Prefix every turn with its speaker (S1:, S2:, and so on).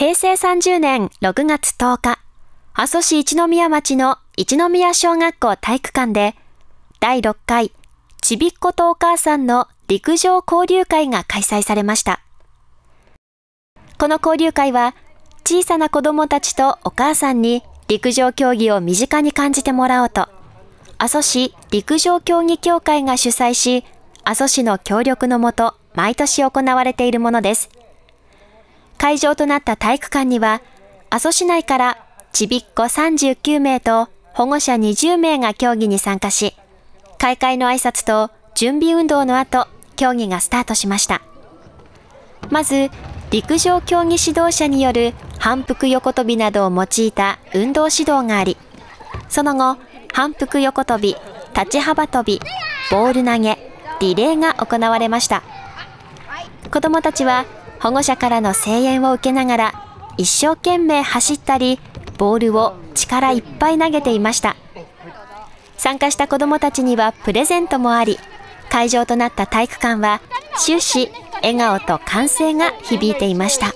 S1: 平成30年6月10日、阿蘇市一宮町の一宮小学校体育館で、第6回、ちびっことお母さんの陸上交流会が開催されました。この交流会は、小さな子供たちとお母さんに陸上競技を身近に感じてもらおうと、阿蘇市陸上競技協会が主催し、阿蘇市の協力のもと、毎年行われているものです。会場となった体育館には、阿蘇市内からちびっこ39名と保護者20名が競技に参加し、開会の挨拶と準備運動の後、競技がスタートしました。まず、陸上競技指導者による反復横跳びなどを用いた運動指導があり、その後、反復横跳び、立ち幅跳び、ボール投げ、リレーが行われました。子供たちは保護者からの声援を受けながら、一生懸命走ったり、ボールを力いっぱい投げていました。参加した子どもたちにはプレゼントもあり、会場となった体育館は終始笑顔と歓声
S2: が響いていました。